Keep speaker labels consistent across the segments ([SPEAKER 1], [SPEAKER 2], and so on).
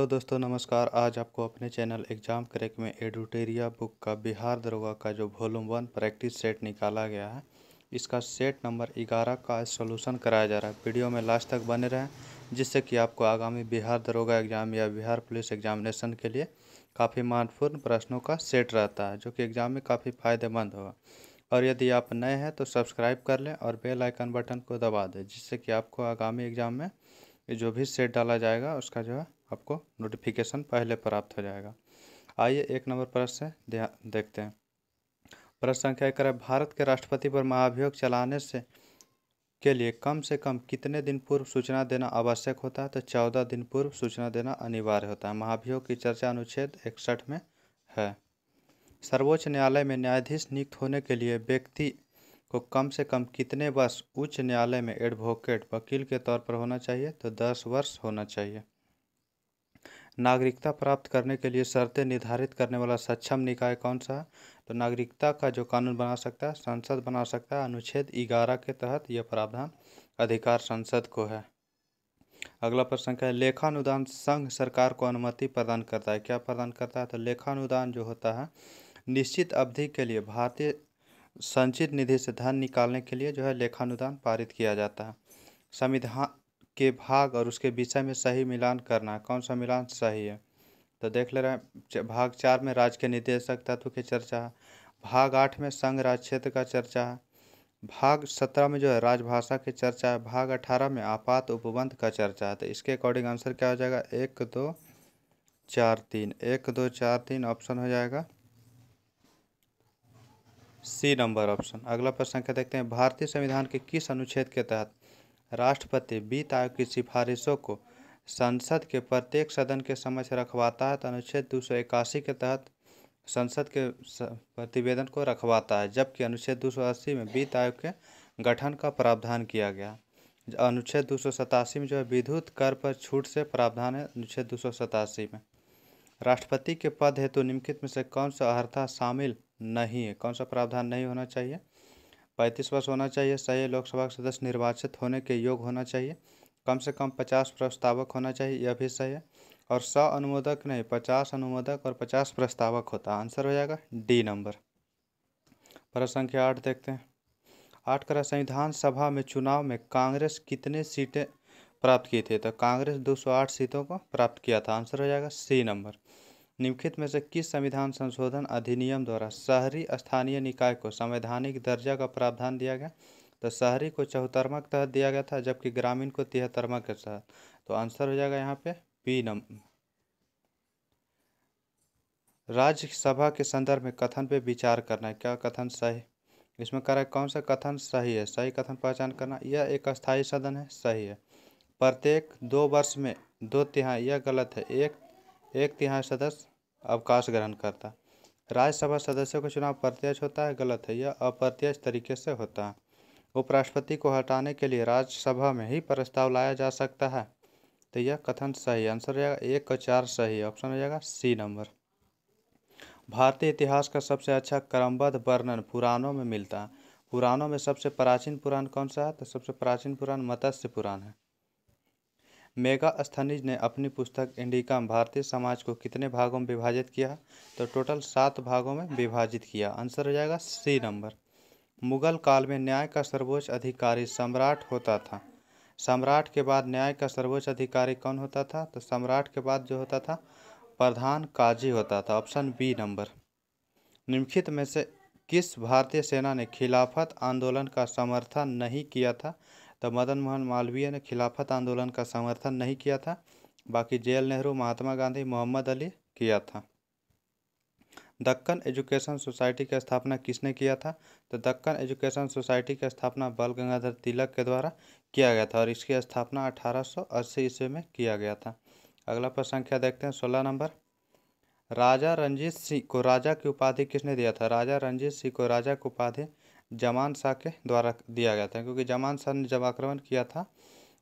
[SPEAKER 1] hello तो दोस्तों नमस्कार आज आपको अपने चैनल एग्जाम क्रैक में एडुटेरिया बुक का बिहार दरोगा का जो वॉल्यूम वन प्रैक्टिस सेट निकाला गया है इसका सेट नंबर ग्यारह का सॉल्यूशन कराया जा रहा है वीडियो में लास्ट तक बने रहें जिससे कि आपको आगामी बिहार दरोगा एग्जाम या बिहार पुलिस एग्जामिनेशन के लिए काफ़ी महत्वपूर्ण प्रश्नों का सेट रहता है जो कि एग्ज़ाम में काफ़ी फायदेमंद होगा और यदि आप नए हैं तो सब्सक्राइब कर लें और बेल आइकन बटन को दबा दें जिससे कि आपको आगामी एग्ज़ाम में जो भी सेट डाला जाएगा उसका जो है आपको नोटिफिकेशन पहले प्राप्त हो जाएगा आइए एक नंबर प्रश्न देखते हैं प्रश्न संख्या एक है भारत के राष्ट्रपति पर महाभियोग चलाने से के लिए कम से कम कितने दिन पूर्व सूचना देना आवश्यक होता है तो चौदह दिन पूर्व सूचना देना अनिवार्य होता है महाभियोग की चर्चा अनुच्छेद इकसठ में है सर्वोच्च न्यायालय में न्यायाधीश नियुक्त होने के लिए व्यक्ति को कम से कम कितने वर्ष उच्च न्यायालय में एडवोकेट वकील के तौर पर होना चाहिए तो दस वर्ष होना चाहिए नागरिकता प्राप्त करने के लिए शर्तें निर्धारित करने वाला सक्षम निकाय कौन सा है तो नागरिकता का जो कानून बना सकता है संसद बना सकता है अनुच्छेद ग्यारह के तहत यह प्रावधान अधिकार संसद को है अगला प्रश्न क्या है लेखानुदान संघ सरकार को अनुमति प्रदान करता है क्या प्रदान करता है तो लेखानुदान जो होता है निश्चित अवधि के लिए भारतीय संचित निधि से धन निकालने के लिए जो है लेखानुदान पारित किया जाता है संविधान के भाग और उसके विषय में सही मिलान करना कौन सा मिलान सही है तो देख ले रहे हैं भाग चार में राज्य के निदेशक तत्व की चर्चा है भाग आठ में संघ राज क्षेत्र का चर्चा है भाग सत्रह में जो है राजभाषा की चर्चा है भाग अठारह में आपात उपबंध का चर्चा है तो इसके अकॉर्डिंग आंसर क्या हो जाएगा एक दो चार तीन एक दो चार तीन ऑप्शन हो जाएगा सी नंबर ऑप्शन अगला प्रश्न क्या देखते हैं भारतीय संविधान के किस अनुच्छेद के तहत राष्ट्रपति वित्त आयोग की सिफारिशों को संसद के प्रत्येक सदन के समक्ष रखवाता है तो अनुच्छेद दो सौ इक्यासी के तहत संसद के प्रतिवेदन को रखवाता है जबकि अनुच्छेद दो सौ अस्सी में वित्त आयोग के गठन का प्रावधान किया गया अनुच्छेद दो सौ सतासी में जो है विद्युत कर पर छूट से प्रावधान है अनुच्छेद दो सौ सतासी में राष्ट्रपति के पद हेतु निम्नलिखित में से कौन सा अर्था शामिल नहीं है कौन सा प्रावधान नहीं होना चाहिए पैंतीस वर्ष होना चाहिए सही लोकसभा के सदस्य निर्वाचित होने के योग होना चाहिए कम से कम पचास प्रस्तावक होना चाहिए यह भी सही है और सौ अनुमोदक नहीं पचास अनुमोदक और पचास प्रस्तावक होता आंसर हो जाएगा डी नंबर प्रश्न संख्या आठ देखते हैं आठ करा संविधान सभा में चुनाव में कांग्रेस कितने सीटें प्राप्त की थी तो कांग्रेस 208 सीटों को प्राप्त किया था आंसर हो जाएगा सी नंबर निम्नलिखित में से किस संविधान संशोधन अधिनियम द्वारा शहरी स्थानीय निकाय को संवैधानिक दर्जा का प्रावधान दिया गया तो शहरी को चौहत्तरवा के तहत दिया गया था जबकि ग्रामीण को तिहत्तरवा के तहत तो आंसर हो जाएगा यहाँ पे बी नंबर राज्यसभा के संदर्भ में कथन पे विचार करना है क्या कथन सही इसमें कह रहा है कौन सा कथन सही है सही कथन पहचान करना यह एक स्थायी सदन है सही है प्रत्येक दो वर्ष में दो तिहाई यह गलत है एक एक तिहाई सदस्य अवकाश ग्रहण करता राज्यसभा सदस्यों का चुनाव प्रत्यक्ष होता है गलत है यह अप्रत्यक्ष तरीके से होता है उपराष्ट्रपति को हटाने के लिए राज्यसभा में ही प्रस्ताव लाया जा सकता है तो यह कथन सही आंसर रहेगा एक और चार सही ऑप्शन हो जाएगा सी नंबर भारतीय इतिहास का सबसे अच्छा क्रमबद्ध वर्णन पुराणों में मिलता है पुराणों में सबसे प्राचीन पुराण कौन सा है तो सबसे प्राचीन पुराण मत्स्य पुराण है मेगा मेगास्थनीज ने अपनी पुस्तक इंडिका भारतीय समाज को कितने भागों में विभाजित किया तो टोटल सात भागों में विभाजित किया आंसर हो जाएगा सी नंबर मुगल काल में न्याय का सर्वोच्च अधिकारी सम्राट होता था सम्राट के बाद न्याय का सर्वोच्च अधिकारी कौन होता था तो सम्राट के बाद जो होता था प्रधान काजी होता था ऑप्शन बी नंबर निम्नलिखित में से किस भारतीय सेना ने खिलाफत आंदोलन का समर्थन नहीं किया था तब मदन मोहन मालवीय ने खिलाफत आंदोलन का समर्थन नहीं किया था बाकी जे नेहरू महात्मा गांधी मोहम्मद अली किया था दक्कन एजुकेशन सोसाइटी की स्थापना किसने किया था तो दक्कन एजुकेशन सोसाइटी की स्थापना बाल गंगाधर तिलक के द्वारा किया गया था और इसकी स्थापना 1880 ईस्वी में किया गया था अगला पर संख्या देखते हैं सोलह नंबर राजा रंजीत सिंह को राजा की उपाधि किसने दिया था राजा रंजीत सिंह को राजा की उपाधि जमान शाह के द्वारा दिया गया था क्योंकि जमान शाह ने जब आक्रमण किया था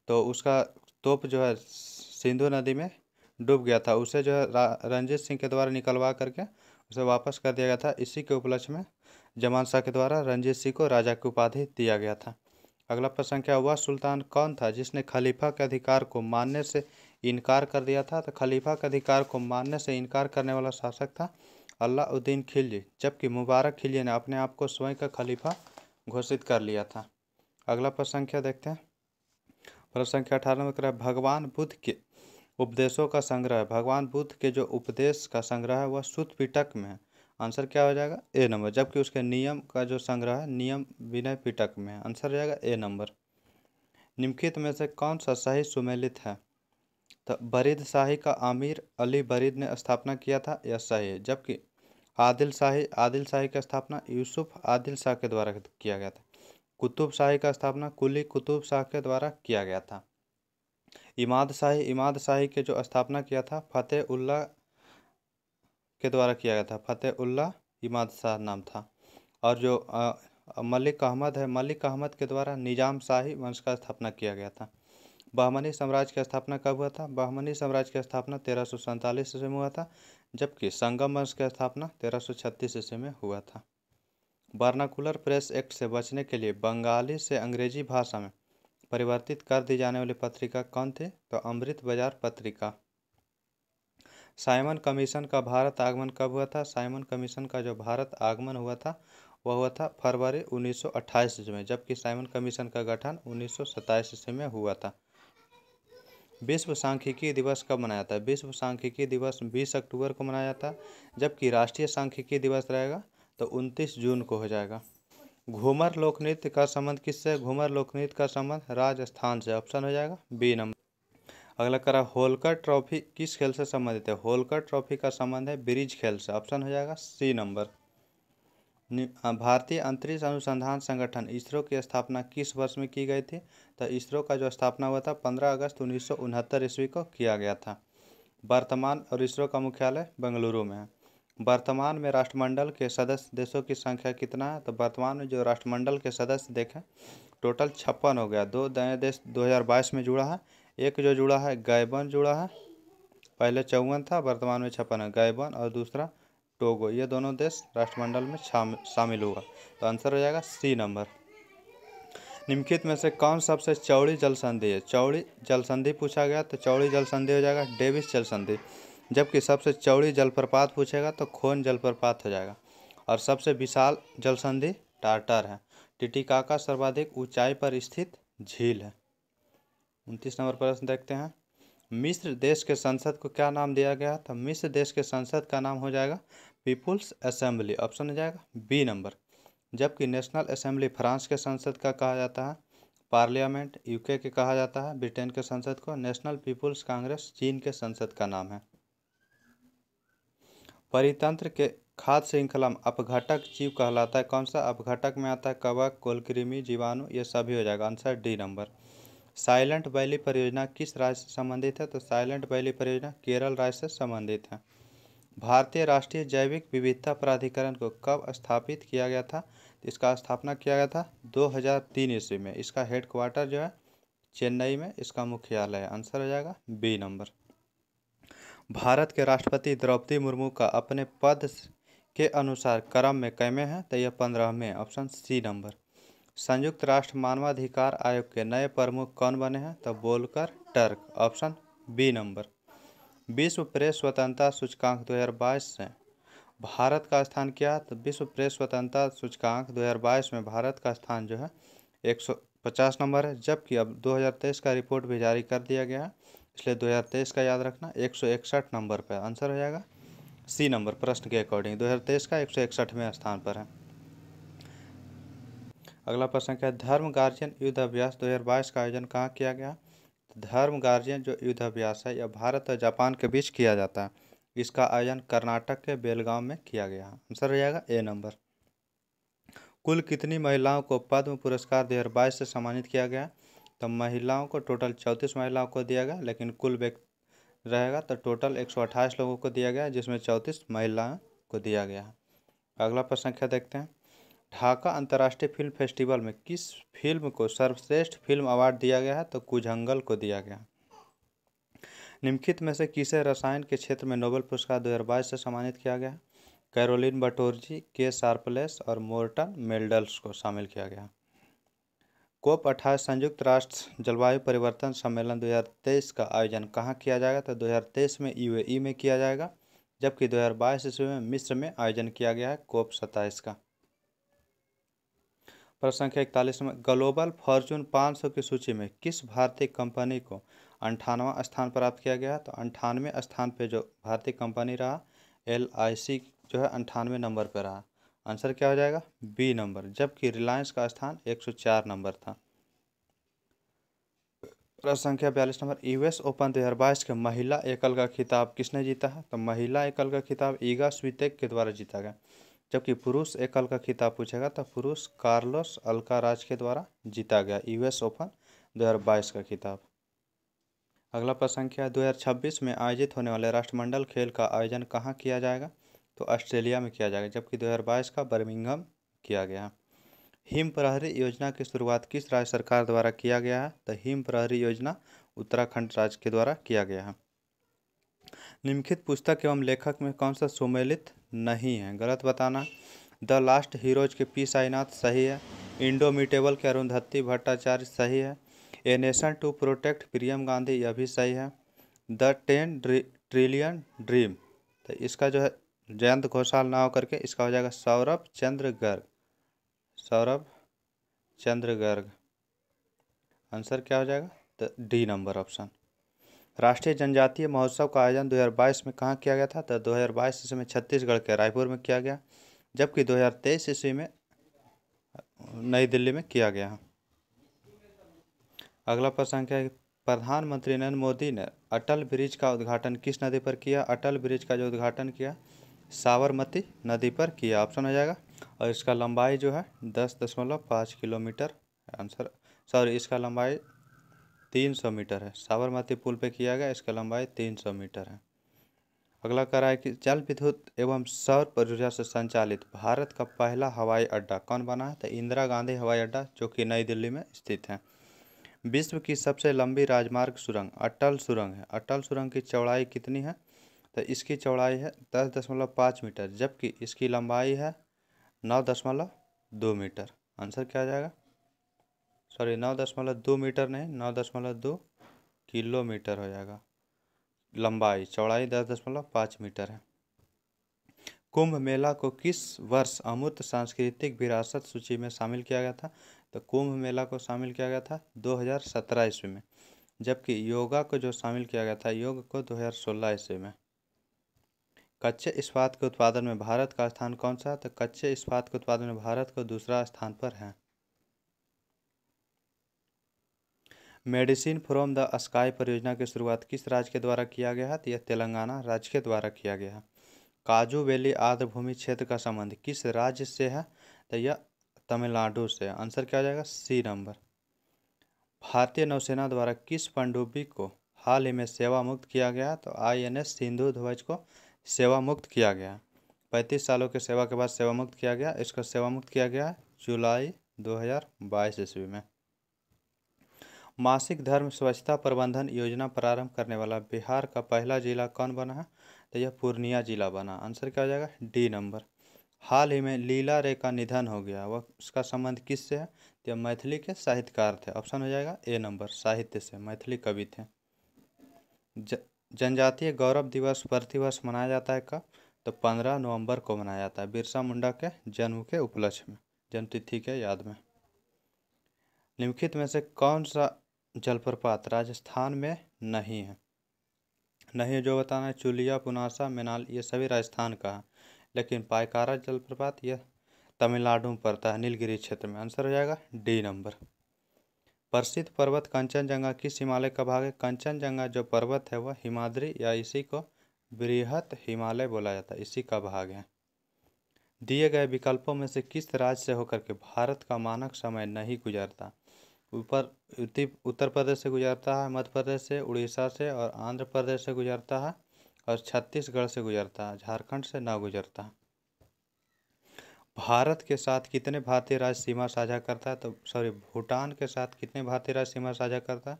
[SPEAKER 1] तो उसका तोप जो है सिंधु नदी में डूब गया था उसे जो है रंजीत सिंह के द्वारा निकलवा करके उसे वापस कर दिया गया था इसी के उपलक्ष्य में जमान शाह के द्वारा रंजीत सिंह को राजा की उपाधि दिया गया था अगला प्रश्न संख्या वह सुल्तान कौन था जिसने खलीफा के अधिकार को मानने से इनकार कर दिया था तो खलीफा के अधिकार को मानने से इनकार करने वाला शासक था अलाउद्दीन खिलजी जबकि मुबारक खिलजी ने अपने आप को स्वयं का खलीफा घोषित कर लिया था अगला प्रश्न संख्या देखते हैं प्रश्न संख्या अठारह में करें भगवान बुद्ध के उपदेशों का संग्रह भगवान बुद्ध के जो उपदेश का संग्रह है वह सुत पिटक में है आंसर क्या हो जाएगा ए नंबर जबकि उसके नियम का जो संग्रह है नियम विनय पिटक में है आंसर हो जाएगा ए नंबर निम्नलिखित में से कौन सा शाही सुमेलित है तो बरीद शाही का आमिर अली बरीद ने स्थापना किया था यह सही है जबकि आदिल शाही आदिल शाही का स्थापना यूसुफ आदिल शाह के द्वारा किया गया था कुतुब शाही का स्थापना कुली कुतुब शाह के द्वारा किया गया था इमाद शाही इमाद शाही के जो स्थापना किया था फतेह उल्ला के द्वारा किया गया था फतेह उल्ला इमाद शाह नाम था और जो आ, मलिक अहमद है मलिक अहमद के द्वारा निजाम शाही वंश का स्थापना किया गया था बहमनी साम्राज्य की स्थापना कब हुआ था बहमनी साम्राज्य की स्थापना तेरह सौ सैंतालीस में हुआ था जबकि संगम वंश की स्थापना तेरह छत्तीस ईस्वी में हुआ था वर्नाकुलर प्रेस एक्ट से बचने के लिए बंगाली से अंग्रेजी भाषा में परिवर्तित कर दी जाने वाली पत्रिका कौन थी तो अमृत बाजार पत्रिका साइमन कमीशन का भारत आगमन कब हुआ था साइमन कमीशन का जो भारत आगमन हुआ था वह हुआ था फरवरी 1928 ईस्वी में जबकि साइमन कमीशन का गठन उन्नीस ईस्वी में हुआ था विश्व सांख्यिकी दिवस कब मनाया जाता है विश्व सांख्यिकी दिवस 20 अक्टूबर को मनाया जाता है जबकि राष्ट्रीय सांख्यिकी दिवस रहेगा तो 29 जून को हो जाएगा घूमर लोक नृत्य का संबंध किससे घूमर लोक नृत्य का संबंध राजस्थान से ऑप्शन हो जाएगा बी नंबर अगला करा होलकर ट्रॉफी किस खेल से संबंधित है होलकर ट्रॉफी का संबंध है ब्रिज खेल से ऑप्शन हो जाएगा सी नंबर भारतीय अंतरिक्ष अनुसंधान संगठन इसरो की स्थापना किस वर्ष में की गई थी तो इसरो का जो स्थापना हुआ था पंद्रह अगस्त उन्नीस ईस्वी को किया गया था वर्तमान और इसरो का मुख्यालय बेंगलुरु में है वर्तमान में राष्ट्रमंडल के सदस्य देशों की संख्या कितना है तो वर्तमान में जो राष्ट्रमंडल के सदस्य देखें टोटल छप्पन हो गया दो नए देश 2022 में जुड़ा है एक जो जुड़ा है गायबन जुड़ा है पहले चौवन था वर्तमान में छप्पन है गायबन और दूसरा टोगो ये दोनों देश राष्ट्रमंडल में शामिल हुआ तो आंसर हो जाएगा सी नंबर निम्नलिखित में से कौन सबसे चौड़ी जल संधि है चौड़ी जल संधि पूछा गया तो चौड़ी जल संधि हो जाएगा डेविस जल संधि जबकि सबसे चौड़ी जलप्रपात पूछेगा तो खोन जलप्रपात हो जाएगा और सबसे विशाल जल संधि टार्टर है टिटिकाका सर्वाधिक ऊंचाई पर स्थित झील है उनतीस नंबर प्रश्न देखते हैं मिस्र देश के संसद को क्या नाम दिया गया तो मिस्र देश के संसद का नाम हो जाएगा पीपुल्स असेंबली ऑप्शन हो जाएगा बी नंबर जबकि नेशनल असेंबली फ्रांस के संसद का कहा जाता है पार्लियामेंट यूके के कहा जाता है ब्रिटेन के संसद को नेशनल पीपुल्स कांग्रेस चीन के संसद का नाम है परितंत्र के खाद्य श्रृंखला में अपघटक जीव कहलाता है कौन सा अपघटक में आता है कवक कोलक्रिमी जीवाणु ये सभी हो जाएगा answer D number silent valley परियोजना किस राज्य से संबंधित है तो साइलेंट वैली परियोजना केरल राज्य से संबंधित है भारतीय राष्ट्रीय जैविक विविधता प्राधिकरण को कब स्थापित किया गया था इसका स्थापना किया गया था 2003 ईस्वी में इसका हेडक्वार्टर जो है चेन्नई में इसका मुख्यालय है आंसर हो जाएगा बी नंबर भारत के राष्ट्रपति द्रौपदी मुर्मू का अपने पद के अनुसार क्रम में कैमे हैं तो यह पंद्रहवें ऑप्शन सी नंबर संयुक्त राष्ट्र मानवाधिकार आयोग के नए प्रमुख कौन बने हैं तो बोलकर टर्क ऑप्शन बी नंबर विश्व प्रेस स्वतंत्रता सूचकांक 2022 से भारत का स्थान क्या तो विश्व प्रेस स्वतंत्रता सूचकांक 2022 में भारत का स्थान जो है 150 नंबर है जबकि अब 2023 का रिपोर्ट भी जारी कर दिया गया है इसलिए 2023 का याद रखना एक नंबर पर आंसर हो जाएगा सी नंबर प्रश्न के अकॉर्डिंग तेईस का एक में स्थान पर है अगला प्रश्न क्या है धर्म गार्जियन युद्ध अभ्यास बाईस का आयोजन कहाँ किया गया धर्म गार्जियन जो युद्धाभ्यास है यह भारत और जापान के बीच किया जाता है इसका आयोजन कर्नाटक के बेलगांव में किया गया आंसर रहेगा ए नंबर कुल कितनी महिलाओं को पद्म पुरस्कार दो हज़ार बाईस से सम्मानित किया गया तो महिलाओं को टोटल चौंतीस महिलाओं को दिया गया लेकिन कुल व्यक्ति रहेगा तो टोटल एक सौ अट्ठाईस लोगों को दिया गया जिसमें चौंतीस महिलाओं को दिया गया अगला प्रश्न संख्या देखते हैं ढाका अंतर्राष्ट्रीय फिल्म फेस्टिवल में किस फिल्म को सर्वश्रेष्ठ फिल्म अवार्ड दिया गया है तो कुजंगल को दिया गया निम्नलिखित में से किसे रसायन के क्षेत्र में नोबेल पुरस्कार दो से सम्मानित किया गया कैरोलिन बटोरजी के सार्पलेस और मोर्टन मेल्डल्स को शामिल किया गया कोप अट्ठाईस संयुक्त राष्ट्र जलवायु परिवर्तन सम्मेलन 2023 का आयोजन कहाँ किया जाएगा तो 2023 में यूएई में किया जाएगा जबकि 2022 ईस्वी में मिस्र में आयोजन किया गया है कोप सत्ताईस का प्रश्न संख्या इकतालीस में ग्लोबल फॉर्चून 500 की सूची में किस भारतीय कंपनी को अंठानवा स्थान प्राप्त किया गया तो अंठानवे स्थान पे जो भारतीय कंपनी रहा एल जो है अंठानवे नंबर पर रहा आंसर क्या हो जाएगा बी नंबर जबकि रिलायंस का स्थान 104 नंबर था प्रश्न संख्या बयालीस नंबर यूएस ओपन दो के महिला एकल का खिताब किसने जीता है तो महिला एकल का खिताब ईगा स्वीतेक के द्वारा जीता गया जबकि पुरुष एकल का खिताब पूछेगा तो पुरुष कार्लोस अल्काराज के द्वारा जीता गया यूएस ओपन 2022 का खिताब अगला हजार 2026 में आयोजित होने वाले राष्ट्रमंडल खेल का आयोजन कहाँ किया जाएगा तो ऑस्ट्रेलिया में किया जाएगा जबकि 2022 का बर्मिंगहम किया गया हिम प्रहरी योजना की शुरुआत किस राज्य सरकार द्वारा किया गया है तो हिम प्रहरी योजना उत्तराखंड राज्य के द्वारा किया गया है निम्नलिखित पुस्तक एवं लेखक में कौन सा सुमेलित नहीं है गलत बताना द लास्ट हीरोज के पी साईनाथ सही है इंडोमिटेबल के अरुंधति भट्टाचार्य सही है a nation to protect Priyam Gandhi यह भी सही है द टेन ट्रिलियन ड्रीम तो इसका जो है जयंत घोषाल ना होकर के इसका हो जाएगा सौरभ चंद्र गर्ग सौरभ चंद्र गर्ग आंसर क्या हो जाएगा द तो डी नंबर ऑप्शन राष्ट्रीय जनजातीय महोत्सव का आयोजन 2022 में कहाँ किया गया था तो 2022 ईस्वी में छत्तीसगढ़ के रायपुर में किया गया जबकि 2023 ईस्वी में नई दिल्ली में किया गया अगला प्रश्न क्या है प्रधानमंत्री नरेंद्र मोदी ने अटल ब्रिज का उद्घाटन किस नदी पर किया अटल ब्रिज का जो उद्घाटन किया साबरमती नदी पर किया ऑप्शन हो जाएगा और इसका लंबाई जो है दस दशमलव पाँच किलोमीटर आंसर सॉरी इसका लंबाई तीन सौ मीटर है साबरमती पुल पे किया गया इसका लंबाई तीन सौ मीटर है अगला करा रहा है कि जल विद्युत एवं सौर परियोजना से संचालित भारत का पहला हवाई अड्डा कौन बना है तो इंदिरा गांधी हवाई अड्डा जो कि नई दिल्ली में स्थित है विश्व की सबसे लंबी राजमार्ग सुरंग अटल सुरंग है अटल सुरंग की चौड़ाई कितनी है तो इसकी चौड़ाई है दस दशमलव पाँच मीटर जबकि इसकी लंबाई है नौ दशमलव दो मीटर आंसर क्या आ जाएगा सॉरी नौ दशमलव दो मीटर नहीं नौ दशमलव दो किलोमीटर हो जाएगा लंबाई चौड़ाई दस दशमलव पाँच मीटर है कुंभ मेला को किस वर्ष अमूर्त सांस्कृतिक विरासत सूची में शामिल किया गया था तो कुंभ मेला को शामिल किया गया था 2017 ईस्वी में जबकि योगा को जो शामिल किया गया था योग को 2016 ईस्वी में कच्चे इस्पात के उत्पादन में भारत का स्थान कौन सा है तो कच्चे इस्पात के उत्पादन में भारत को दूसरा स्थान पर है मेडिसिन फ्रॉम द स्काई परियोजना की शुरुआत किस राज्य के द्वारा किया गया है तो यह तेलंगाना राज्य के द्वारा किया गया है काजू वैली आर्द्रभूमि क्षेत्र का संबंध किस राज्य से है तो यह तमिलनाडु से आंसर क्या हो जाएगा सी नंबर भारतीय नौसेना द्वारा किस पनडुब्बी को हाल ही में सेवा मुक्त किया गया तो आई एन एस सिंधु ध्वज को सेवा मुक्त किया गया पैंतीस सालों के सेवा के बाद सेवा मुक्त किया गया इसको सेवा मुक्त किया गया जुलाई 2022 ईस्वी में मासिक धर्म स्वच्छता प्रबंधन योजना प्रारंभ करने वाला बिहार का पहला जिला कौन बना है तो यह पूर्णिया जिला बना आंसर क्या हो जाएगा डी नंबर हाल ही में लीला रे का निधन हो गया वह उसका संबंध किससे है तो मैथिली के साहित्यकार थे ऑप्शन हो जाएगा ए नंबर साहित्य से मैथिली कवि थे जनजातीय गौरव दिवस प्रतिवर्ष मनाया जाता है कब तो पंद्रह नवंबर को मनाया जाता है बिरसा मुंडा के जन्म के उपलक्ष्य में जन्मतिथि के याद में निम्नलिखित में से कौन सा जलप्रपात राजस्थान में नहीं है नहीं जो बताना है चुलिया पुनासा मिनाल ये सभी राजस्थान का है लेकिन पायकारा जलप्रपात यह तमिलनाडु में पड़ता है नीलगिरी क्षेत्र में आंसर हो जाएगा डी नंबर प्रसिद्ध पर्वत कंचनजंगा किस हिमालय का भाग है कंचनजंगा जो पर्वत है वह हिमाद्री या इसी को बृहत हिमालय बोला जाता है इसी का भाग है दिए गए विकल्पों में से किस राज्य से होकर के भारत का मानक समय नहीं गुजरता ऊपर उत्तर प्रदेश से गुजरता है मध्य प्रदेश से उड़ीसा से और आंध्र प्रदेश से गुजरता है और छत्तीसगढ़ से गुजरता है झारखंड से ना गुजरता है भारत के साथ कितने भारतीय राज्य सीमा साझा करता है तो सॉरी भूटान के साथ कितने भारतीय राज्य सीमा साझा करता है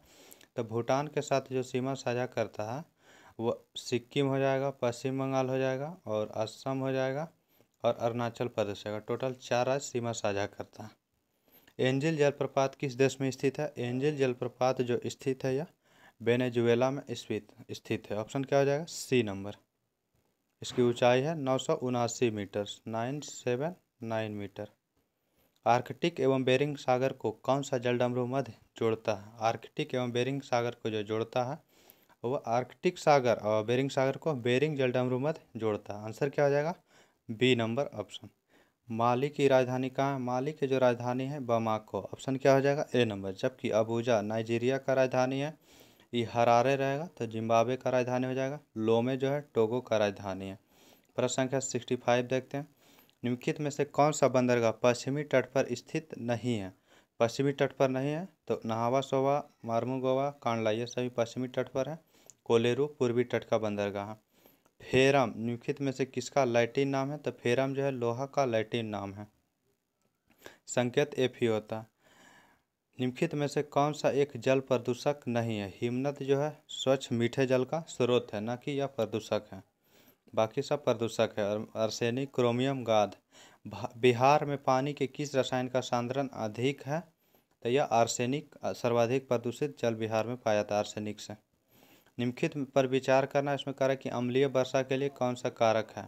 [SPEAKER 1] तो भूटान के साथ जो सीमा साझा करता है वो सिक्किम हो जाएगा पश्चिम बंगाल हो जाएगा और असम हो जाएगा और अरुणाचल प्रदेश होगा टोटल चार राज्य सीमा साझा करता है एंजल जलप्रपात किस देश में स्थित है एंजल जलप्रपात जो स्थित है यह वेनेजुएला में स्थित स्थित है ऑप्शन क्या हो जाएगा सी नंबर इसकी ऊंचाई है नौ सौ उनासी metre nine seven nine metre Arctic एवं बेरिंग सागर को कौन सा जल डमरू मध्य जोड़ता है आर्कटिक एवं बेरिंग सागर को जो जोड़ता है वह आर्कटिक सागर और बेरिंग सागर को बेरिंग जल डमरू मध्य जोड़ता है आंसर क्या हो जाएगा बी नंबर ऑप्शन माली की राजधानी कहाँ है माली की जो राजधानी है बमाको ऑप्शन क्या हो जाएगा ए नंबर जबकि अबूजा नाइजीरिया का राजधानी है ये हरारे रहेगा तो जिम्बाब्वे का राजधानी हो जाएगा लोमे जो है टोगो का राजधानी है प्रश्न संख्या सिक्सटी फाइव देखते हैं निम्नलिखित में से कौन सा बंदरगाह पश्चिमी तट पर स्थित नहीं है पश्चिमी तट पर नहीं है तो नहावा सोवा मारमू गोवा कांडला ये सभी पश्चिमी तट पर है कोलेरू पूर्वी तट का बंदरगाह फेरम निम्नलिखित में से किसका लैटिन नाम है तो फेरम जो है लोहा का लैटिन नाम है संकेत एफ ही होता निम्नलिखित में से कौन सा एक जल प्रदूषक नहीं है हिमनत जो है स्वच्छ मीठे जल का स्रोत है न कि यह प्रदूषक है बाकी सब प्रदूषक है और आर्सेनिक क्रोमियम गाद बिहार में पानी के किस रसायन का सांद्रण अधिक है तो यह आर्सेनिक सर्वाधिक प्रदूषित जल बिहार में पाया जाता है आर्सेनिक से निम्नलिखित पर विचार करना इसमें कारक कि अम्लीय वर्षा के लिए कौन सा कारक है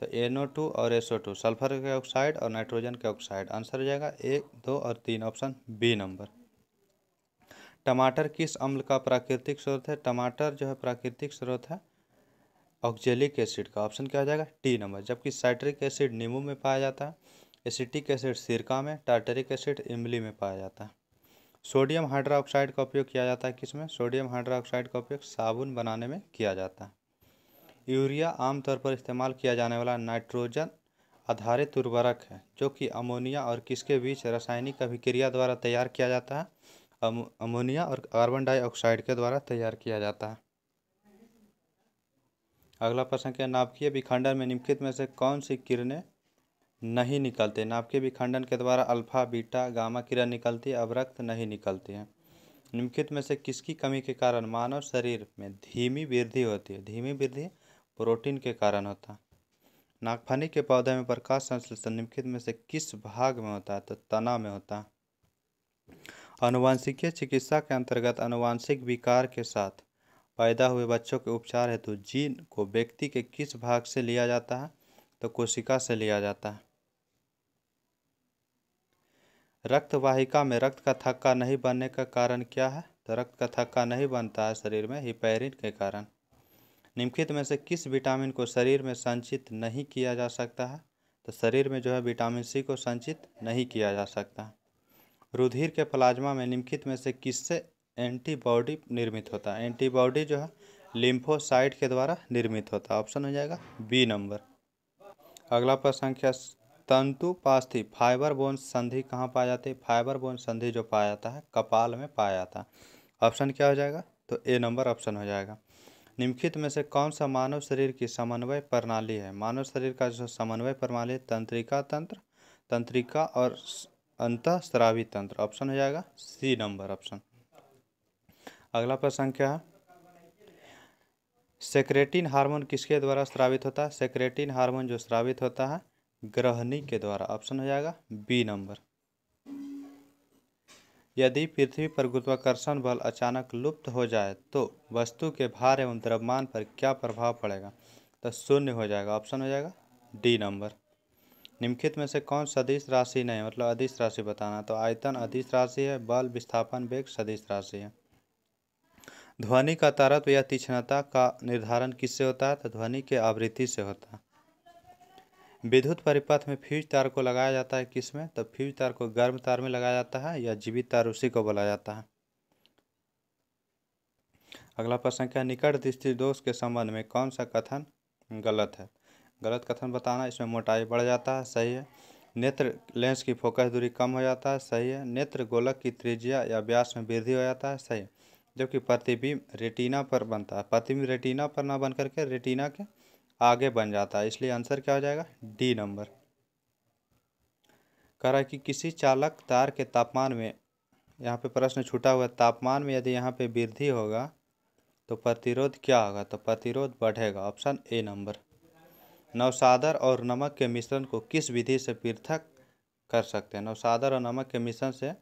[SPEAKER 1] तो एनओ टू और एसओ टू सल्फर के ऑक्साइड और नाइट्रोजन के ऑक्साइड आंसर हो जाएगा एक दो और तीन ऑप्शन बी नंबर टमाटर किस अम्ल का प्राकृतिक स्रोत है टमाटर जो है प्राकृतिक स्रोत है ऑक्जेलिक एसिड का ऑप्शन क्या हो जाएगा टी नंबर जबकि साइट्रिक एसिड नींबू में पाया जाता है एसिटिक एसिड सिरका में टार्टरिक एसिड इमली में पाया जाता है सोडियम हाइड्रोक्साइड का उपयोग किया जाता है किसमें सोडियम हाइड्रोक्साइड का उपयोग साबुन बनाने में किया जाता है यूरिया आमतौर पर इस्तेमाल किया जाने वाला नाइट्रोजन आधारित उर्वरक है जो कि अमोनिया और किसके बीच रासायनिक अभिक्रिया द्वारा तैयार किया जाता है अमोनिया और कार्बन डाइऑक्साइड के द्वारा तैयार किया जाता है अगला प्रश्न क्या नाभिकीय विखंडन में निम्नलिखित में से कौन सी किरणें नहीं निकलते नाभिक के विखंडन के द्वारा अल्फा बीटा गामा किरण निकलती है अवरक्त नहीं निकलती है निम्नलिखित में से किसकी कमी के कारण मानव शरीर में धीमी वृद्धि होती है धीमी वृद्धि प्रोटीन के कारण होता है नागफनी के पौधे में प्रकाश संश्लेषण निम्नलिखित में से किस भाग में होता है तो तना में होता है अनुवांशिकीय चिकित्सा के अंतर्गत अनुवांशिक विकार के साथ पैदा हुए बच्चों के उपचार हेतु जीन को व्यक्ति के किस भाग से लिया जाता है तो कोशिका से लिया जाता है रक्तवाहिका में रक्त का थक्का नहीं बनने का कारण क्या है तो रक्त का थक्का नहीं बनता है शरीर में हिपेरिन के कारण निम्नलिखित में से किस विटामिन को शरीर में संचित नहीं किया जा सकता है तो शरीर में जो है विटामिन सी को संचित नहीं किया जा सकता है रुधिर के प्लाज्मा में निम्नलिखित में से किससे एंटीबॉडी निर्मित होता है एंटीबॉडी जो है लिम्फोसाइट के द्वारा निर्मित होता है ऑप्शन हो जाएगा बी नंबर अगला प्रश्न संख्या तंतु पास फाइबर बोन संधि कहाँ पाया जाती है फाइबर बोन संधि जो पाया जाता है कपाल में पाया जाता है ऑप्शन क्या हो जाएगा तो ए नंबर ऑप्शन हो जाएगा निम्नलिखित में से कौन सा मानव शरीर की समन्वय प्रणाली है मानव शरीर का जो समन्वय प्रणाली है तंत्रिका तंत्र तंत्रिका और अंत श्रावी तंत्र ऑप्शन हो जाएगा सी नंबर ऑप्शन अगला प्रश्न क्या है सेक्रेटिन हार्मोन किसके द्वारा स्रावित होता है सेक्रेटिन हार्मोन जो स्रावित होता है ग्रहणी के द्वारा ऑप्शन हो जाएगा बी नंबर यदि पृथ्वी पर गुरुत्वाकर्षण बल अचानक लुप्त हो जाए तो वस्तु के भार एवं द्रव्यमान पर क्या प्रभाव पड़ेगा तो शून्य हो जाएगा ऑप्शन हो जाएगा डी नंबर निम्नलिखित में से कौन सदिश राशि नहीं मतलब अधिस राशि बताना तो आयतन अधिश राशि है बल विस्थापन वेग सदिश राशि है ध्वनि का तारत्व या तीक्ष्णता का निर्धारण किससे होता है तो ध्वनि के आवृत्ति से होता है विद्युत परिपथ में फ्यूज तार को लगाया जाता है किसमें तो फ्यूज तार को गर्म तार में लगाया जाता है या जीवित तार उसी को बोला जाता है अगला प्रश्न क्या निकट दृष्टि दोष के संबंध में कौन सा कथन गलत है गलत कथन बताना इसमें मोटाई बढ़ जाता है सही है नेत्र लेंस की फोकस दूरी कम हो जाता है सही है नेत्र गोलक की त्रिज्या या व्यास में वृद्धि हो जाता है सही है जबकि प्रतिबिंब रेटिना पर बनता है प्रतिबिंब रेटिना पर ना बन करके रेटिना के आगे बन जाता है इसलिए आंसर क्या हो जाएगा डी नंबर कह रहा है कि किसी चालक तार के तापमान में यहाँ पे प्रश्न छूटा हुआ तापमान में यदि यहाँ पे वृद्धि होगा तो प्रतिरोध क्या होगा तो प्रतिरोध बढ़ेगा ऑप्शन ए नंबर नवसादर और नमक के मिश्रण को किस विधि से पृथक कर सकते हैं नवसादर और नमक के मिश्रण से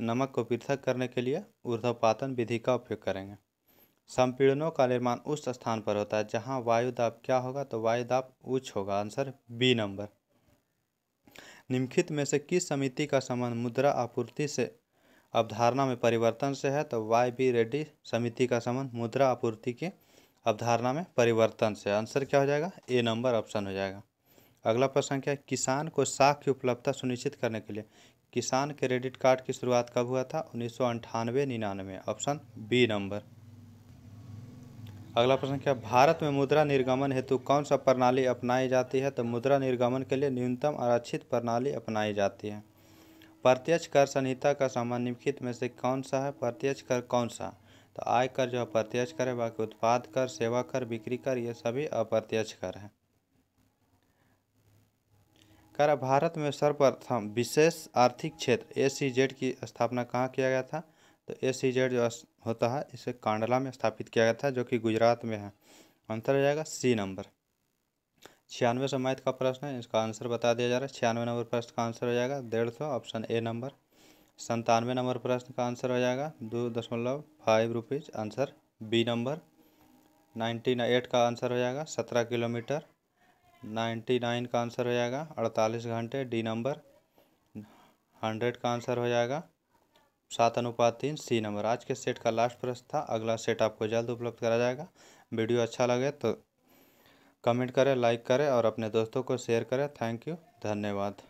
[SPEAKER 1] नमक को पृथक करने के लिए ऊर्ध्वपातन विधि का उपयोग करेंगे संपीड़नों का निर्माण उस स्थान पर होता है जहाँ वायुदाब क्या होगा तो वायुदाब उच्च होगा आंसर बी नंबर निम्नलिखित में से किस समिति का संबंध मुद्रा आपूर्ति से अवधारणा में परिवर्तन से है तो वाई बी रेड्डी समिति का संबंध मुद्रा आपूर्ति के अवधारणा में परिवर्तन से आंसर क्या हो जाएगा ए नंबर ऑप्शन हो जाएगा अगला प्रश्न क्या है किसान को साख की उपलब्धता सुनिश्चित करने के लिए किसान क्रेडिट कार्ड की शुरुआत कब हुआ था उन्नीस सौ अंठानवे निन्यानवे ऑप्शन बी नंबर अगला प्रश्न क्या भारत में मुद्रा निर्गमन हेतु कौन सा प्रणाली अपनाई जाती है तो मुद्रा निर्गमन के लिए न्यूनतम आरक्षित प्रणाली अपनाई जाती है प्रत्यक्ष कर संहिता का निम्नलिखित में से कौन सा है प्रत्यक्ष कर कौन सा तो आय कर जो है प्रत्यक्ष कर है बाकी उत्पाद कर सेवा कर बिक्री कर ये सभी अप्रत्यक्ष कर है कर भारत में सर्वप्रथम विशेष आर्थिक क्षेत्र ए की स्थापना कहाँ किया गया था तो ए सी जेड जो होता है इसे कांडला में स्थापित किया गया था जो कि गुजरात में है आंसर हो जाएगा सी नंबर छियानवे सौ मैथ का प्रश्न है इसका आंसर बता दिया जा रहा है छियानवे नंबर प्रश्न का आंसर हो जाएगा डेढ़ सौ ऑप्शन ए नंबर संतानवे नंबर प्रश्न का आंसर हो जाएगा दो दशमलव five rupees answer B number ninety eight का आंसर हो जाएगा सत्रह किलोमीटर नाइन्टी नाइन का आंसर हो जाएगा अड़तालीस घंटे डी नंबर हंड्रेड का आंसर हो जाएगा सात अनुपात तीन सी नंबर आज के सेट का लास्ट प्रश्न था अगला सेट आपको जल्द उपलब्ध करा जाएगा वीडियो अच्छा लगे तो कमेंट करें लाइक करें और अपने दोस्तों को शेयर करें थैंक यू धन्यवाद